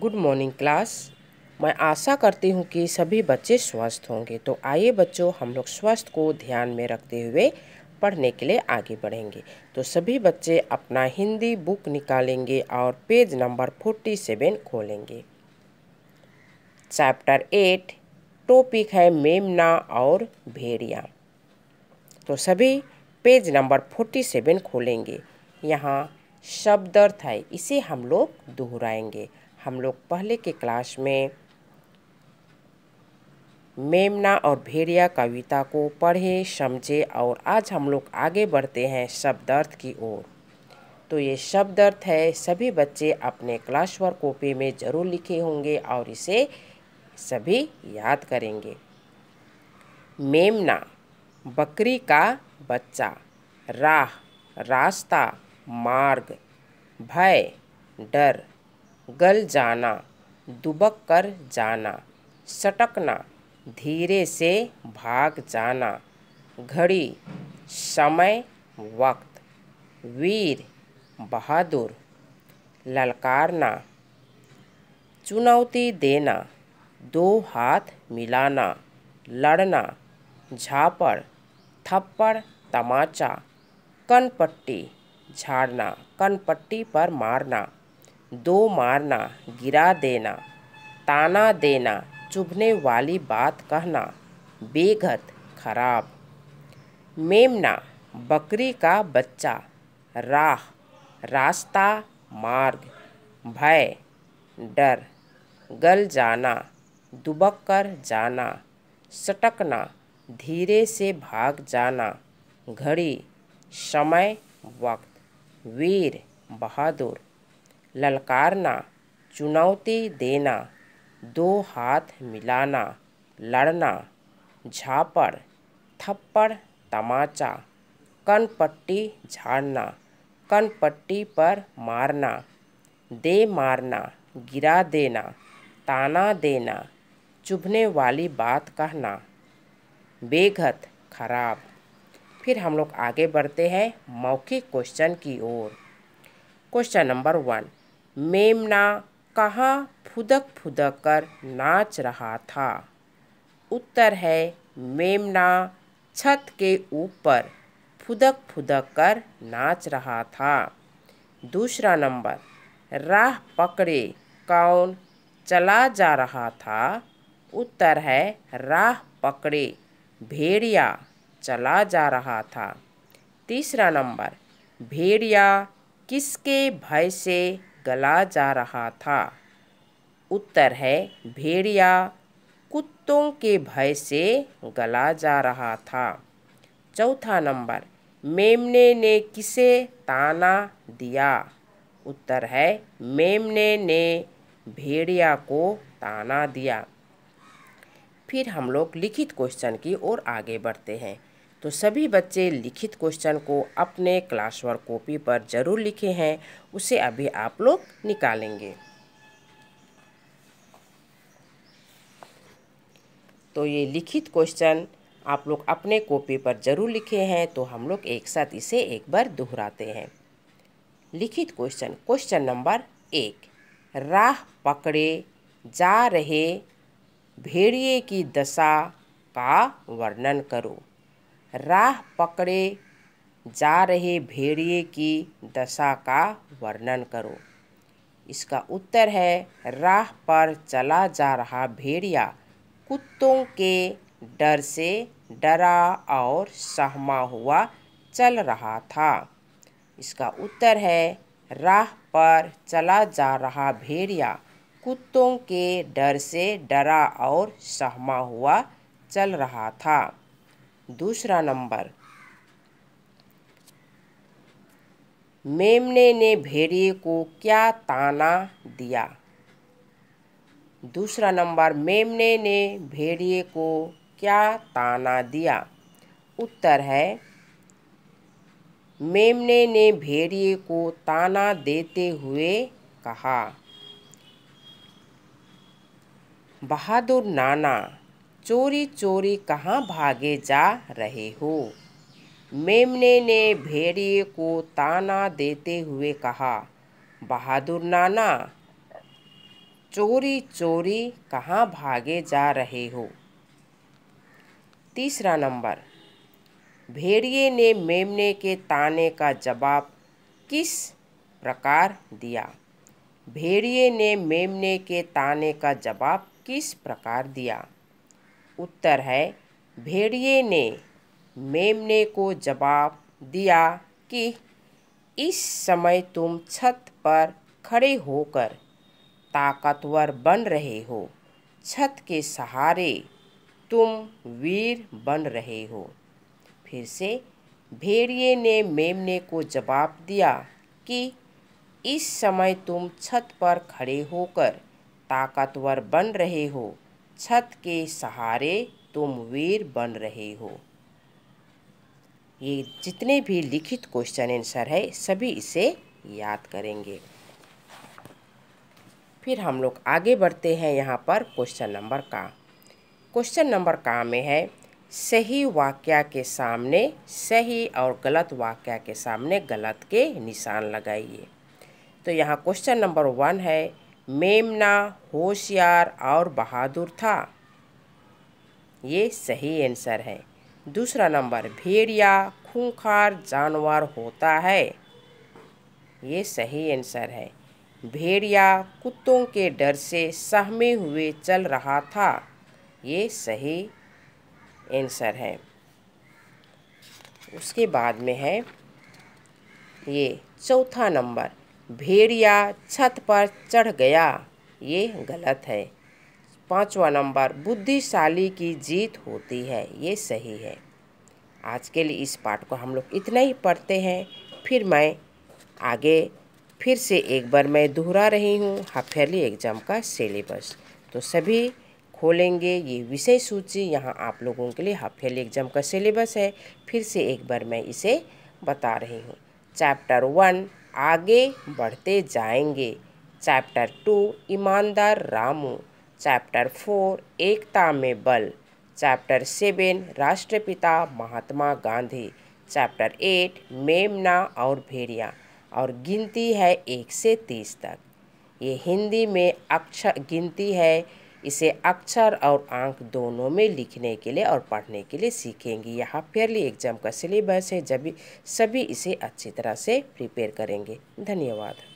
good morning class मैं आशा करती हूँ कि सभी बच्चे स्वस्थ होंगे तो आइए बच्चों हम लोग स्वस्थ को ध्यान में रखते हुए पढ़ने के लिए आगे बढ़ेंगे तो सभी बच्चे अपना हिंदी बुक निकालेंगे और पेज नंबर फोर्टी सेवन खोलेंगे चैप्टर एट टॉपिक है मेमना और भेड़िया तो सभी पेज नंबर फोर्टी सेवन खोलेंगे यहाँ शब्द अर्थ है इसे हम लोग दोहराएंगे हम लोग पहले के क्लास में मेमना और भेड़िया कविता को पढ़े समझे और आज हम लोग आगे बढ़ते हैं शब्द अर्थ की ओर तो ये शब्द अर्थ है सभी बच्चे अपने क्लास वर्क कॉपी में ज़रूर लिखे होंगे और इसे सभी याद करेंगे मेमना बकरी का बच्चा राह रास्ता मार्ग भय डर गल जाना दुबक कर जाना सटकना धीरे से भाग जाना घड़ी समय वक्त वीर बहादुर ललकारना चुनौती देना दो हाथ मिलाना लड़ना झापड़ थप्पड़ तमाचा कनपट्टी झाड़ना कनपट्टी पर मारना दो मारना गिरा देना ताना देना चुभने वाली बात कहना बेघत खराब मेमना बकरी का बच्चा राह रास्ता मार्ग भय डर गल जाना दुबक कर जाना सटकना धीरे से भाग जाना घड़ी समय वक्त वीर बहादुर ललकारना चुनौती देना दो हाथ मिलाना लड़ना झापड़ थप्पड़ तमाचा कनपट्टी झाड़ना कनपट्टी पर मारना दे मारना गिरा देना ताना देना चुभने वाली बात कहना बेघत खराब फिर हम लोग आगे बढ़ते हैं मौखिक क्वेश्चन की ओर क्वेश्चन नंबर वन मेमना कहाँ फुदक फुदक कर नाच रहा था उत्तर है मेमना छत के ऊपर फुदक फुदक कर नाच रहा था दूसरा नंबर राह पकड़े कौन चला जा रहा था उत्तर है राह पकड़े भेड़िया चला जा रहा था तीसरा नंबर भेड़िया किसके भय से गला जा रहा था उत्तर है भेड़िया कुत्तों के भय से गला जा रहा था चौथा नंबर मेमने ने किसे ताना दिया उत्तर है मेमने ने भेड़िया को ताना दिया फिर हम लोग लिखित क्वेश्चन की ओर आगे बढ़ते हैं तो सभी बच्चे लिखित क्वेश्चन को अपने क्लासवर्क कॉपी पर ज़रूर लिखे हैं उसे अभी आप लोग निकालेंगे तो ये लिखित क्वेश्चन आप लोग अपने कॉपी पर ज़रूर लिखे हैं तो हम लोग एक साथ इसे एक बार दोहराते हैं लिखित क्वेश्चन क्वेश्चन नंबर एक राह पकड़े जा रहे भेड़िए की दशा का वर्णन करो राह पकड़े जा रहे भेड़िए की दशा का वर्णन करो इसका उत्तर है राह पर चला जा रहा भेड़िया कुत्तों के डर से डरा और सहमा हुआ चल रहा था इसका उत्तर है राह पर चला जा रहा भेड़िया कुत्तों के डर से डरा और सहमा हुआ चल रहा था दूसरा नंबर मेमने ने भेड़िए को क्या ताना दिया दूसरा नंबर मेमने ने भेड़िए को क्या ताना दिया उत्तर है मेमने ने भेड़िए को ताना देते हुए कहा बहादुर नाना चोरी चोरी कहाँ भागे जा रहे हो मेमने ने भेड़िए को ताना देते हुए कहा बहादुर नाना चोरी चोरी कहाँ भागे जा रहे हो तीसरा नंबर भेड़िए ने मेमने के ताने का जवाब किस प्रकार दिया भेड़िए ने मेमने के ताने का जवाब किस प्रकार दिया उत्तर है भेड़िए ने मेमने को जवाब दिया कि इस समय तुम छत पर खड़े होकर ताकतवर बन रहे हो छत के सहारे तुम वीर बन रहे हो फिर से भेड़िए ने मेमने को जवाब दिया कि इस समय तुम छत पर खड़े होकर ताकतवर बन रहे हो छत के सहारे तुम वीर बन रहे हो ये जितने भी लिखित क्वेश्चन आंसर है सभी इसे याद करेंगे फिर हम लोग आगे बढ़ते हैं यहाँ पर क्वेश्चन नंबर का क्वेश्चन नंबर का में है सही वाक्य के सामने सही और गलत वाक्य के सामने गलत के निशान लगाइए तो यहाँ क्वेश्चन नंबर वन है मेमना होशियार और बहादुर था ये सही आंसर है दूसरा नंबर भेड़िया खूंखार जानवर होता है ये सही आंसर है भेड़िया कुत्तों के डर से सहमे हुए चल रहा था ये सही आंसर है उसके बाद में है ये चौथा नंबर भेड़िया छत पर चढ़ गया ये गलत है पांचवा नंबर बुद्धिशाली की जीत होती है ये सही है आज के लिए इस पाठ को हम लोग इतना ही पढ़ते हैं फिर मैं आगे फिर से एक बार मैं दोहरा रही हूँ हफेली एग्ज़ाम का सिलेबस तो सभी खोलेंगे ये विषय सूची यहाँ आप लोगों के लिए हफेली एग्ज़ाम का सिलेबस है फिर से एक बार मैं इसे बता रही हूँ चैप्टर वन आगे बढ़ते जाएंगे चैप्टर टू ईमानदार रामू चैप्टर फोर एकता में बल चैप्टर सेवन राष्ट्रपिता महात्मा गांधी चैप्टर एट मेमना और भेड़िया और गिनती है एक से तीस तक ये हिंदी में अक्षर गिनती है इसे अक्षर और अंक दोनों में लिखने के लिए और पढ़ने के लिए सीखेंगे यहाँ फेयरली एग्जाम का सिलेबस है जब सभी इसे अच्छी तरह से प्रिपेयर करेंगे धन्यवाद